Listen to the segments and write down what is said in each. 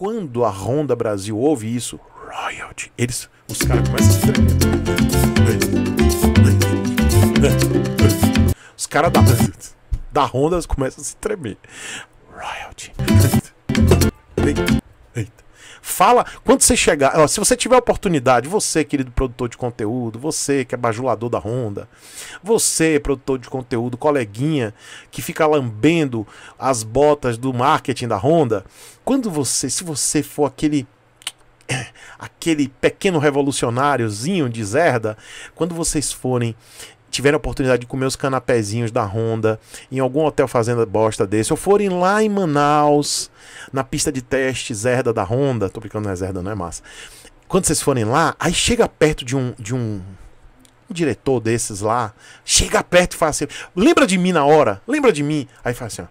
quando a Honda Brasil ouve isso, royalty, eles, os caras começam a tremer. Os caras da, da Honda começam a se tremer. Royalty. Eita. Fala, quando você chegar, ó, se você tiver oportunidade, você, querido produtor de conteúdo, você que é bajulador da Honda, você, produtor de conteúdo, coleguinha que fica lambendo as botas do marketing da Honda, quando você, se você for aquele aquele pequeno revolucionáriozinho de Zerda, quando vocês forem tiverem a oportunidade de comer os canapézinhos da Honda em algum hotel fazenda bosta desse, ou forem lá em Manaus, na pista de teste Zerda da Honda, tô brincando, não é Zerda, não é massa. Quando vocês forem lá, aí chega perto de um de um, um diretor desses lá, chega perto e fala assim: "Lembra de mim na hora? Lembra de mim?" Aí fala assim: ó,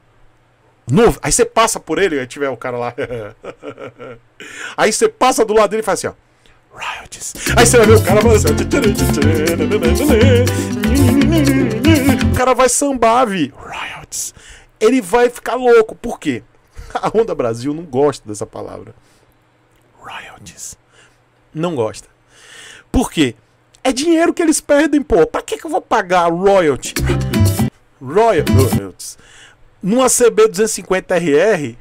Novo. Aí você passa por ele, aí tiver o cara lá. aí você passa do lado dele e fala assim: ó, Aí você vai ver o cara falando assim, O cara vai sambar, vi. royalties Ele vai ficar louco. Por quê? A Onda Brasil não gosta dessa palavra. royalties Não gosta. Por quê? É dinheiro que eles perdem, pô. Pra que, que eu vou pagar royalty? royalties. Numa CB 250 RR,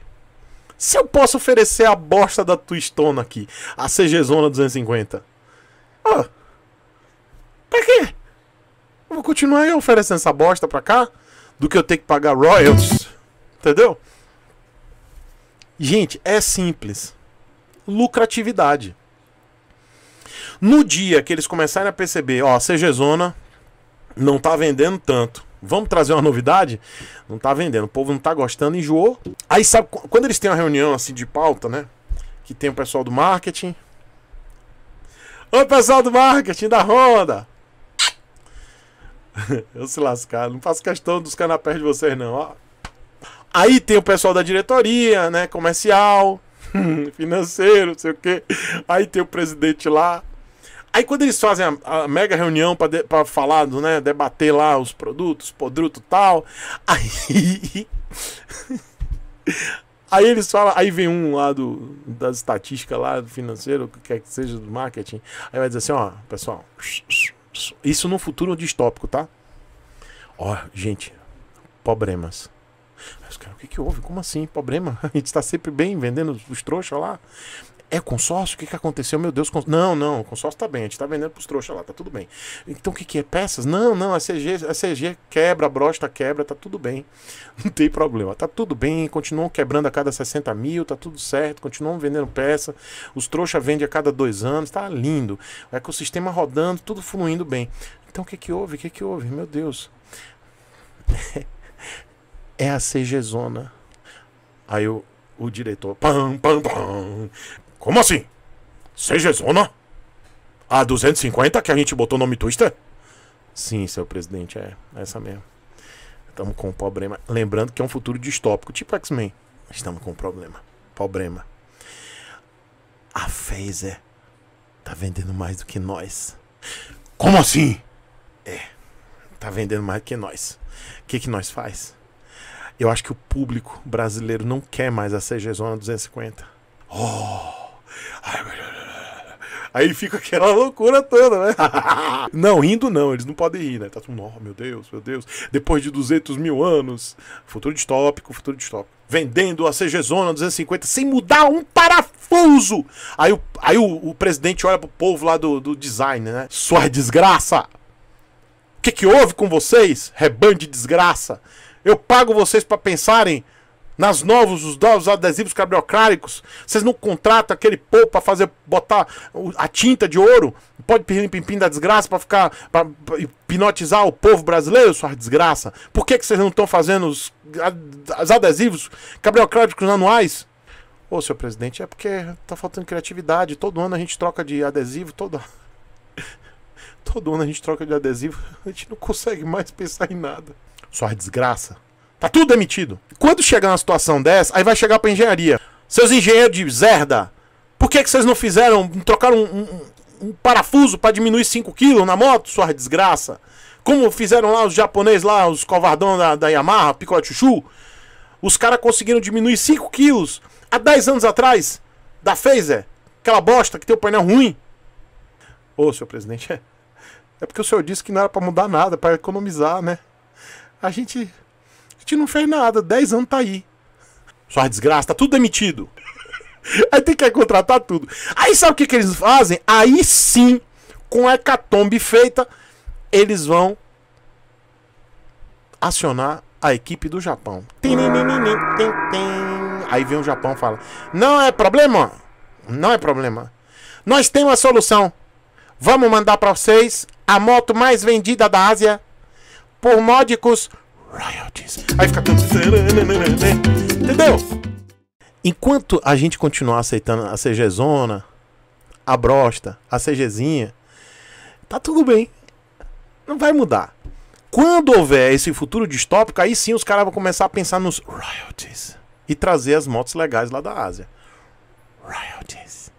se eu posso oferecer a bosta da Twistona aqui, a CG Zona 250. Ah, pra quê? Eu vou continuar aí oferecendo essa bosta pra cá do que eu ter que pagar royalties. Entendeu? Gente, é simples. Lucratividade. No dia que eles começarem a perceber, ó, a CG Zona não tá vendendo tanto. Vamos trazer uma novidade? Não tá vendendo, o povo não tá gostando, enjoou. Aí sabe, quando eles têm uma reunião assim de pauta, né? Que tem o pessoal do marketing. Oi, pessoal do marketing da Honda! Eu se lascar, não faço questão dos canapés de vocês, não. Ó. Aí tem o pessoal da diretoria, né? Comercial, financeiro, não sei o quê. Aí tem o presidente lá. Aí quando eles fazem a, a mega reunião para falar, né, debater lá os produtos, podruto tal, aí Aí eles falam, aí vem um lá do, estatísticas lá do financeiro, o que quer que seja do marketing, aí vai dizer assim, ó, pessoal, isso no futuro distópico, tá? Ó, gente, problemas. Mas, cara, o que que houve? Como assim? Problema? A gente tá sempre bem vendendo os trouxas lá. É consórcio? O que, que aconteceu? Meu Deus, cons... não, não, o consórcio tá bem, a gente tá vendendo pros trouxas lá, tá tudo bem. Então o que, que é? Peças? Não, não, a CG, a CG quebra, a brosta quebra, tá tudo bem. Não tem problema, tá tudo bem, continuam quebrando a cada 60 mil, tá tudo certo, continuam vendendo peça, os trouxas vendem a cada dois anos, tá lindo. É o ecossistema rodando, tudo fluindo bem. Então o que, que houve? O que, que houve? Meu Deus. é a CG Zona. Aí o, o diretor, pam, pam, pam, como assim? Seja zona? A 250 que a gente botou o nome Twister? Sim, seu presidente, é. é essa mesmo. Estamos com um problema. Lembrando que é um futuro distópico, tipo X-Men. Estamos com um problema. Problema. A Phaser tá vendendo mais do que nós. Como assim? É. Tá vendendo mais do que nós. O que, que nós faz? Eu acho que o público brasileiro não quer mais a CG Zona 250. Oh! Aí fica aquela loucura toda, né? não, rindo não, eles não podem rir, né? Tá tudo, oh, meu Deus, meu Deus. Depois de 200 mil anos, futuro distópico, futuro distópico. Vendendo a CG Zona 250 sem mudar um parafuso. Aí o, aí o, o presidente olha pro povo lá do, do design, né? Sua desgraça! O que, que houve com vocês, rebanho de desgraça? Eu pago vocês para pensarem nas novos, os novos adesivos cabriocrálicos. Vocês não contratam aquele povo para fazer, botar a tinta de ouro? Pode pedir pimpim da desgraça para ficar, pra, hipnotizar o povo brasileiro, sua desgraça? Por que, que vocês não estão fazendo os, os adesivos cabriocrálicos anuais? Ô, seu presidente, é porque tá faltando criatividade. Todo ano a gente troca de adesivo, todo Todo ano a gente troca de adesivo, a gente não consegue mais pensar em nada. Só a desgraça. Tá tudo demitido. Quando chegar uma situação dessa, aí vai chegar pra engenharia. Seus engenheiros de zerda, por que, que vocês não fizeram, trocaram um, um, um parafuso para diminuir 5 quilos na moto, sua desgraça? Como fizeram lá os japoneses lá, os covardão da, da Yamaha, Picola Chuchu? Os caras conseguiram diminuir 5 quilos há 10 anos atrás da Phaser, aquela bosta que tem o painel ruim. Ô, senhor presidente, é, é porque o senhor disse que não era para mudar nada, para economizar, né? A gente marketing não fez nada, 10 anos tá aí. Só desgraça, tá tudo demitido. Aí tem que contratar tudo. Aí sabe o que, que eles fazem? Aí sim, com a hecatombe feita, eles vão acionar a equipe do Japão. Aí vem o Japão e fala: Não é problema? Não é problema. Nós temos a solução. Vamos mandar para vocês a moto mais vendida da Ásia por módicos royalties. Aí fica cantando. Entendeu? Enquanto a gente continuar aceitando a CGzona, a brosta, a CGzinha, tá tudo bem. Não vai mudar. Quando houver esse futuro distópico, aí sim os caras vão começar a pensar nos royalties e trazer as motos legais lá da Ásia. Royalties.